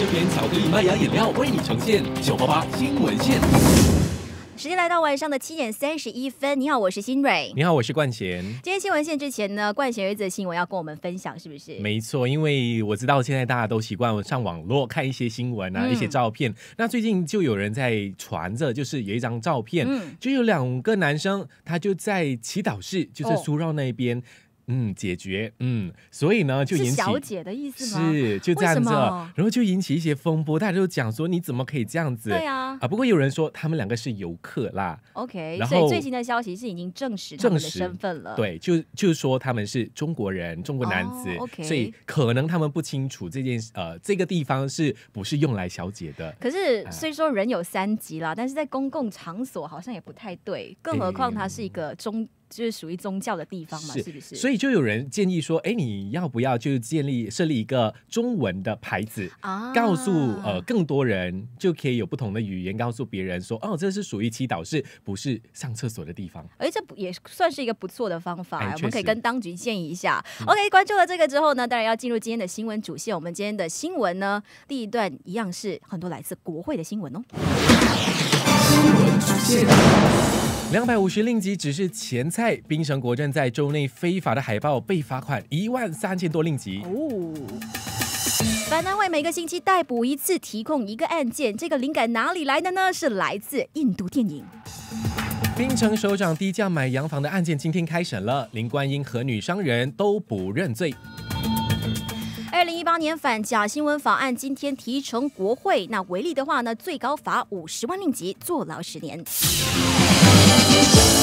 经典巧克力麦芽饮料为你呈现九八八新闻线。时间来到晚上的七点三十一分。你好，我是新蕊。你好，我是冠贤。今天新闻线之前呢，冠贤有一则新闻要跟我们分享，是不是？没错，因为我知道现在大家都习惯上网络看一些新闻啊，一些照片。那最近就有人在传着，就是有一张照片，就有两个男生，他就在祈祷室，就是苏绕那边。嗯，解决嗯，所以呢就引起小姐的意思是就这样子，然后就引起一些风波，大家都讲说你怎么可以这样子？对啊，啊，不过有人说他们两个是游客啦。OK，然后最新的消息是已经证实他们的身份了。对，就就说他们是中国人，中国男子。OK，所以可能他们不清楚这件呃这个地方是不是用来小姐的。可是虽说人有三级啦，但是在公共场所好像也不太对，更何况他是一个中。就是属于宗教的地方嘛，是不是？所以就有人建议说，哎，你要不要就建立设立一个中文的牌子，啊、告诉呃更多人，就可以有不同的语言告诉别人说，哦，这是属于祈祷，是不是上厕所的地方？哎，这不也算是一个不错的方法，我们可以跟当局建议一下。OK，关注了这个之后呢，当然要进入今天的新闻主线。我们今天的新闻呢，第一段一样是很多来自国会的新闻哦。新闻主线。两百五十令吉只是前菜，冰城国政在州内非法的海报被罚款一万三千多令吉。反贪会每个星期逮捕一次，提供一个案件，这个灵感哪里来的呢？是来自印度电影。冰城首长低价买洋房的案件今天开审了，林观音和女商人都不认罪。二零一八年反假新闻法案今天提呈国会，那违例的话呢，最高罚五十万令吉，坐牢十年。Thank you.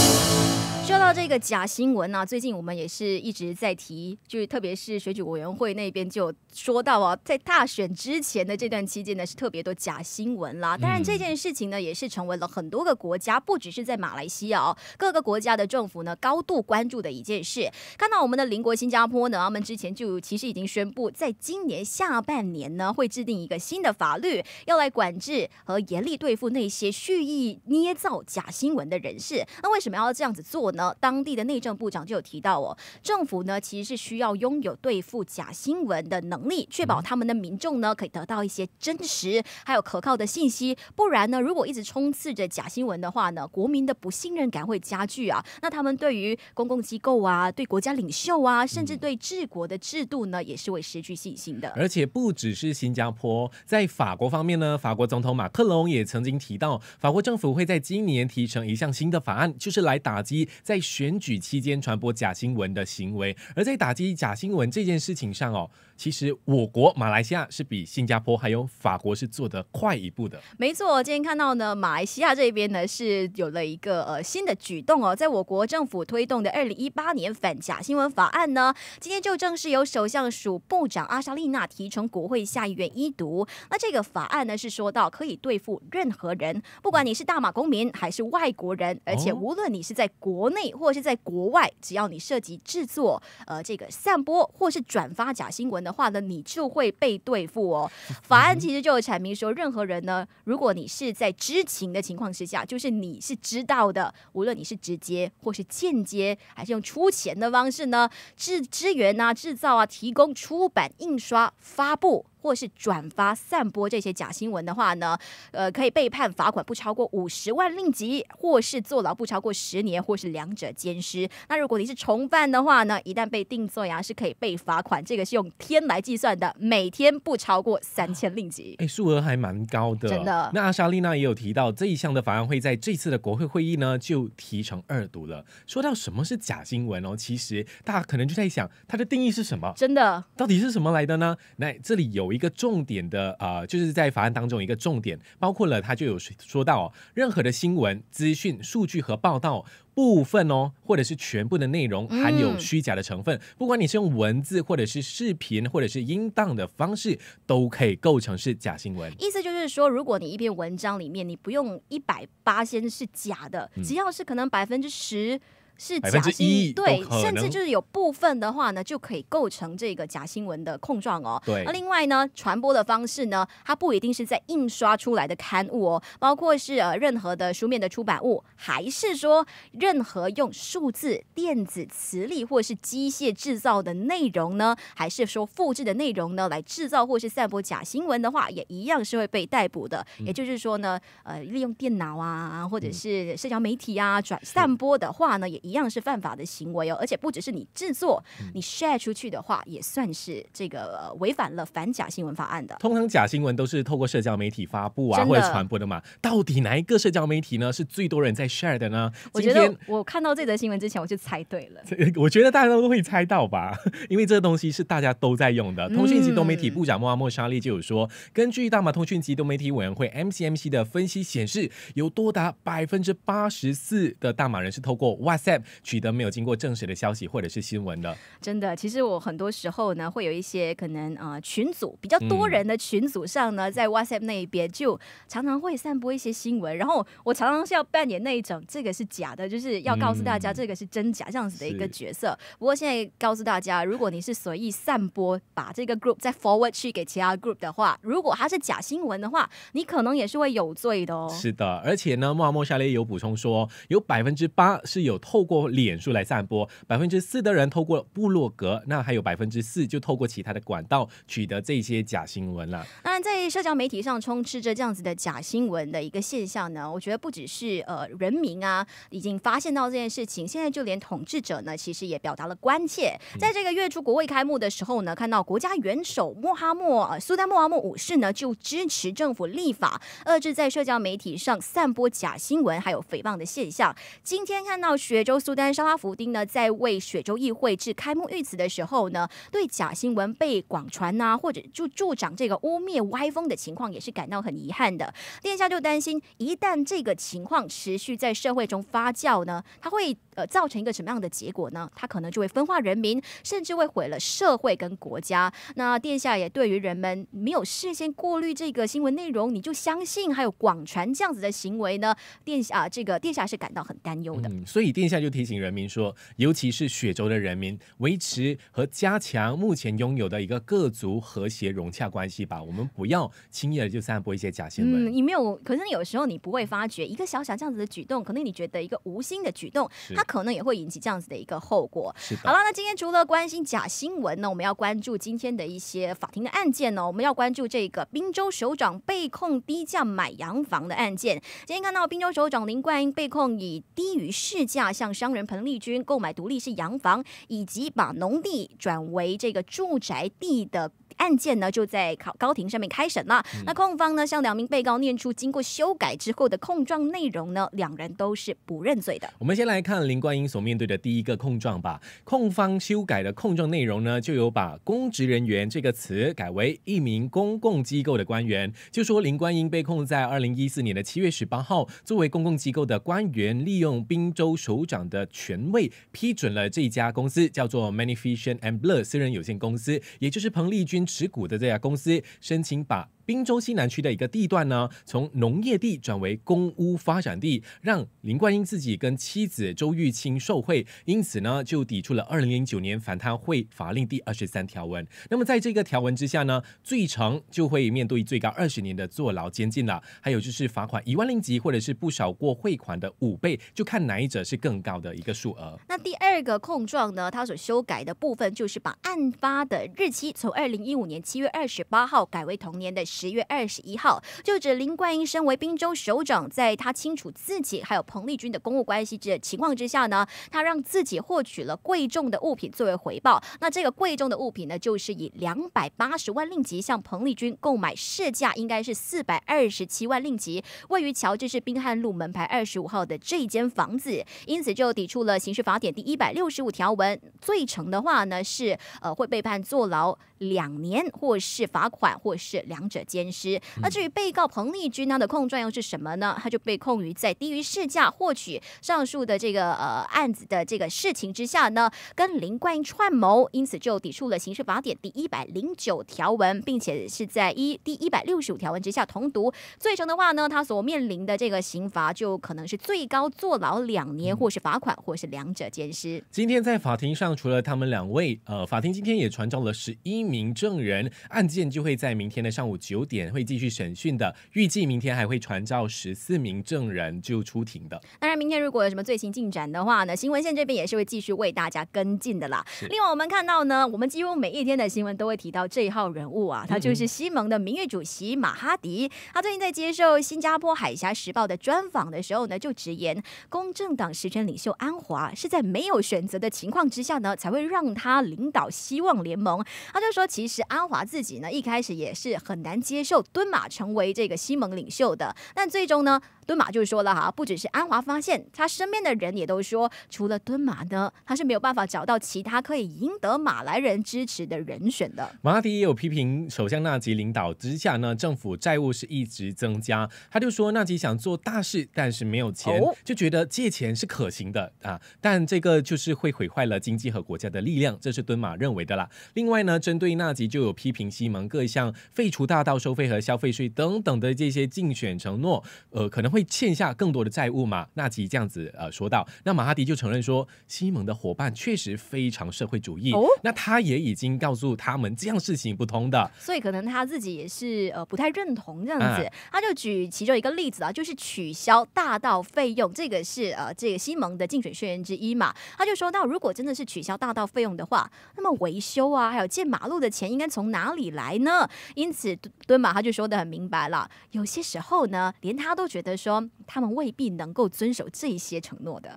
说到这个假新闻呢，最近我们也是一直在提，就是特别是选举委员会那边就说到哦，在大选之前的这段期间呢，是特别多假新闻啦。当然这件事情呢，也是成为了很多个国家，不只是在马来西亚，哦，各个国家的政府呢高度关注的一件事。看到我们的邻国新加坡呢，他们之前就其实已经宣布，在今年下半年呢，会制定一个新的法律，要来管制和严厉对付那些蓄意捏造假新闻的人士。那为什么要这样子做？呢？那当地的内政部长就有提到哦，政府呢其实是需要拥有对付假新闻的能力，确保他们的民众呢可以得到一些真实还有可靠的信息。不然呢，如果一直充斥着假新闻的话呢，国民的不信任感会加剧啊。那他们对于公共机构啊、对国家领袖啊，甚至对治国的制度呢，也是会失去信心的。而且不只是新加坡，在法国方面呢，法国总统马克龙也曾经提到，法国政府会在今年提成一项新的法案，就是来打击。在选举期间传播假新闻的行为，而在打击假新闻这件事情上哦。其实我国马来西亚是比新加坡还有法国是做的快一步的。没错，今天看到呢，马来西亚这边呢是有了一个呃新的举动哦，在我国政府推动的二零一八年反假新闻法案呢，今天就正式由首相署部长阿莎丽娜提呈国会下议院一读。那这个法案呢是说到可以对付任何人，不管你是大马公民还是外国人，而且无论你是在国内或是在国外，只要你涉及制作呃这个散播或是转发假新闻。的话呢，你就会被对付哦。法案其实就阐明说，任何人呢，如果你是在知情的情况之下，就是你是知道的，无论你是直接或是间接，还是用出钱的方式呢，支支援啊、制造啊、提供出版、印刷、发布。或是转发散播这些假新闻的话呢，呃，可以被判罚款不超过五十万令吉，或是坐牢不超过十年，或是两者兼施。那如果你是重犯的话呢，一旦被定罪啊，是可以被罚款，这个是用天来计算的，每天不超过三千令吉。哎，数额还蛮高的，真的。那阿莎丽娜也有提到，这一项的法案会在这次的国会会议呢就提成二读了。说到什么是假新闻哦，其实大家可能就在想，它的定义是什么？真的？到底是什么来的呢？那这里有。有一个重点的，呃，就是在法案当中一个重点，包括了他就有说到，任何的新闻资讯、数据和报道部分哦，或者是全部的内容含有虚假的成分，不管你是用文字或者是视频或者是音档的方式，都可以构成是假新闻。意思就是说，如果你一篇文章里面你不用一百八先是假的，只要是可能百分之十。是假新闻，对，甚至就是有部分的话呢，就可以构成这个假新闻的控状哦。对。另外呢，传播的方式呢，它不一定是在印刷出来的刊物哦，包括是呃任何的书面的出版物，还是说任何用数字、电子、磁力或是机械制造的内容呢，还是说复制的内容呢，来制造或是散播假新闻的话，也一样是会被逮捕的。也就是说呢，呃，利用电脑啊，或者是社交媒体啊，转散播的话呢，也。一样是犯法的行为哦，而且不只是你制作，你 share 出去的话，也算是这个违反了反假新闻法案的。通常假新闻都是透过社交媒体发布啊或者传播的嘛。到底哪一个社交媒体呢是最多人在 share 的呢？我觉得我看到这则新闻之前我就猜对了。我觉得大家都会猜到吧，因为这个东西是大家都在用的。通讯及多媒体部长莫阿莫沙利就有说，根据大马通讯及多媒体委员会 （MCMC） 的分析显示，有多达百分之八十四的大马人是透过“哇塞”。取得没有经过证实的消息或者是新闻的，真的，其实我很多时候呢，会有一些可能啊群组比较多人的群组上呢，在 WhatsApp 那一边就常常会散播一些新闻，然后我常常是要扮演那一种这个是假的，就是要告诉大家这个是真假这样子的一个角色。不过现在告诉大家，如果你是随意散播把这个 group 再 forward 去给其他 group 的话，如果它是假新闻的话，你可能也是会有罪的哦。是的，而且呢，莫阿莫夏列有补充说，有百分之八是有透。过脸书来散播，百分之四的人透过部落格，那还有百分之四就透过其他的管道取得这些假新闻了。那在社交媒体上充斥着这样子的假新闻的一个现象呢？我觉得不只是呃人民啊已经发现到这件事情，现在就连统治者呢其实也表达了关切。在这个月初国会开幕的时候呢，看到国家元首穆哈默苏丹穆罕默五世呢就支持政府立法，遏制在社交媒体上散播假新闻还有诽谤的现象。今天看到学州。苏丹沙拉弗丁呢，在为水州议会致开幕御词的时候呢，对假新闻被广传啊，或者助助长这个污蔑歪风的情况，也是感到很遗憾的。殿下就担心，一旦这个情况持续在社会中发酵呢，他会。呃，造成一个什么样的结果呢？它可能就会分化人民，甚至会毁了社会跟国家。那殿下也对于人们没有事先过滤这个新闻内容，你就相信还有广传这样子的行为呢？殿下啊，这个殿下是感到很担忧的。嗯，所以殿下就提醒人民说，尤其是雪州的人民，维持和加强目前拥有的一个各族和谐融洽关系吧。我们不要轻易的就散播一些假新闻。嗯，你没有，可是有时候你不会发觉，一个小小这样子的举动，可能你觉得一个无心的举动，他。可能也会引起这样子的一个后果。好了，那今天除了关心假新闻呢，我们要关注今天的一些法庭的案件呢。我们要关注这个滨州首长被控低价买洋房的案件。今天看到滨州首长林冠英被控以低于市价向商人彭丽君购买独立式洋房，以及把农地转为这个住宅地的。案件呢就在考高庭上面开审了。那控方呢向两名被告念出经过修改之后的控状内容呢，两人都是不认罪的。我们先来看林冠英所面对的第一个控状吧。控方修改的控状内容呢，就有把“公职人员”这个词改为“一名公共机构的官员”，就说林冠英被控在二零一四年的七月十八号，作为公共机构的官员，利用滨州首长的权位，批准了这家公司叫做 m a n i f i c n t i o n and b l u r 私人有限公司，也就是彭丽君。持股的这家公司申请把。滨州西南区的一个地段呢，从农业地转为公屋发展地，让林冠英自己跟妻子周玉清受贿，因此呢就抵触了二零零九年反贪会法令第二十三条文。那么在这个条文之下呢，最长就会面对最高二十年的坐牢监禁了，还有就是罚款一万令吉或者是不少过汇款的五倍，就看哪一者是更高的一个数额。那第二个控状呢，他所修改的部分就是把案发的日期从二零一五年七月二十八号改为同年的。十月二十一号，就指林冠英身为滨州首长，在他清楚自己还有彭丽君的公务关系之情况之下呢，他让自己获取了贵重的物品作为回报。那这个贵重的物品呢，就是以两百八十万令吉向彭丽君购买市价应该是四百二十七万令吉，位于乔治市宾汉路门牌二十五号的这间房子。因此就抵触了刑事法典第一百六十五条文，罪成的话呢是呃会被判坐牢两年，或是罚款，或是两者。奸尸，那至于被告彭丽君呢的控状又是什么呢？他就被控于在低于市价获取上述的这个呃案子的这个事情之下呢，跟林冠英串谋，因此就抵触了刑事法典第一百零九条文，并且是在一第一百六十五条文之下同读罪成的话呢，他所面临的这个刑罚就可能是最高坐牢两年，或是罚款，或是两者兼施。今天在法庭上，除了他们两位，呃，法庭今天也传召了十一名证人，案件就会在明天的上午九。九点会继续审讯的，预计明天还会传召十四名证人就出庭的。当然，明天如果有什么最新进展的话呢，新闻线这边也是会继续为大家跟进的啦。另外，我们看到呢，我们几乎每一天的新闻都会提到这一号人物啊，他就是西蒙的名誉主席马哈迪。他最近在接受《新加坡海峡时报》的专访的时候呢，就直言，公正党实权领袖安华是在没有选择的情况之下呢，才会让他领导希望联盟。他就说，其实安华自己呢，一开始也是很难。接受蹲马成为这个西盟领袖的，但最终呢？敦马就说了哈，不只是安华发现，他身边的人也都说，除了敦马呢，他是没有办法找到其他可以赢得马来人支持的人选的。马哈迪也有批评首相纳吉领导之下呢，政府债务是一直增加。他就说，纳吉想做大事，但是没有钱，就觉得借钱是可行的啊，但这个就是会毁坏了经济和国家的力量，这是敦马认为的啦。另外呢，针对纳吉就有批评西蒙各项废除大道收费和消费税等等的这些竞选承诺，呃，可能会。会欠下更多的债务吗？纳吉这样子呃说道。那马哈迪就承认说，西蒙的伙伴确实非常社会主义。那他也已经告诉他们，这样是行不通的。所以可能他自己也是呃不太认同这样子。他就举其中一个例子啊，就是取消大道费用，这个是呃这个西蒙的竞选宣言之一嘛。他就说到，如果真的是取消大道费用的话，那么维修啊，还有建马路的钱应该从哪里来呢？因此，敦马他就说的很明白了。有些时候呢，连他都觉得。说他们未必能够遵守这些承诺的。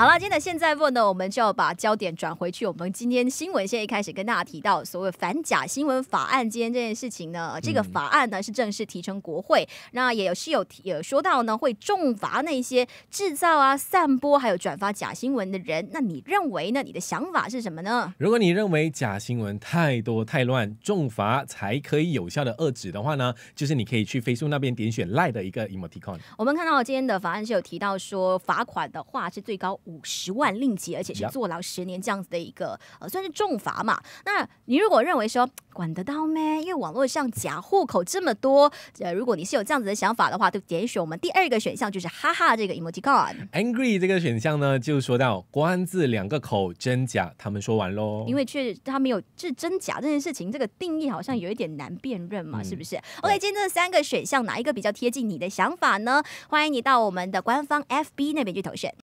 好了，今天的现在问呢，我们就要把焦点转回去。我们今天新闻现在一开始跟大家提到所谓反假新闻法案，今天这件事情呢，这个法案呢是正式提成国会，那也是有有说到呢会重罚那些制造啊、散播还有转发假新闻的人。那你认为呢？你的想法是什么呢？如果你认为假新闻太多太乱，重罚才可以有效的遏止的话呢，就是你可以去 Facebook 那边点选 l i 的一个 emoji。我们看到今天的法案是有提到说罚款的话是最高。五十万令吉，而且是坐牢十年，这样子的一个呃，算是重罚嘛。那你如果认为说管得到咩？因为网络上假户口这么多，呃，如果你是有这样子的想法的话，就点选我们第二个选项，就是哈哈这个 emoticon angry 这个选项呢，就说到“官字两个口，真假”，他们说完喽。因为确实他们有这真假这件事情，这个定义好像有一点难辨认嘛，是不是？OK，今天这三个选项哪一个比较贴近你的想法呢？欢迎你到我们的官方 FB 那边去投选。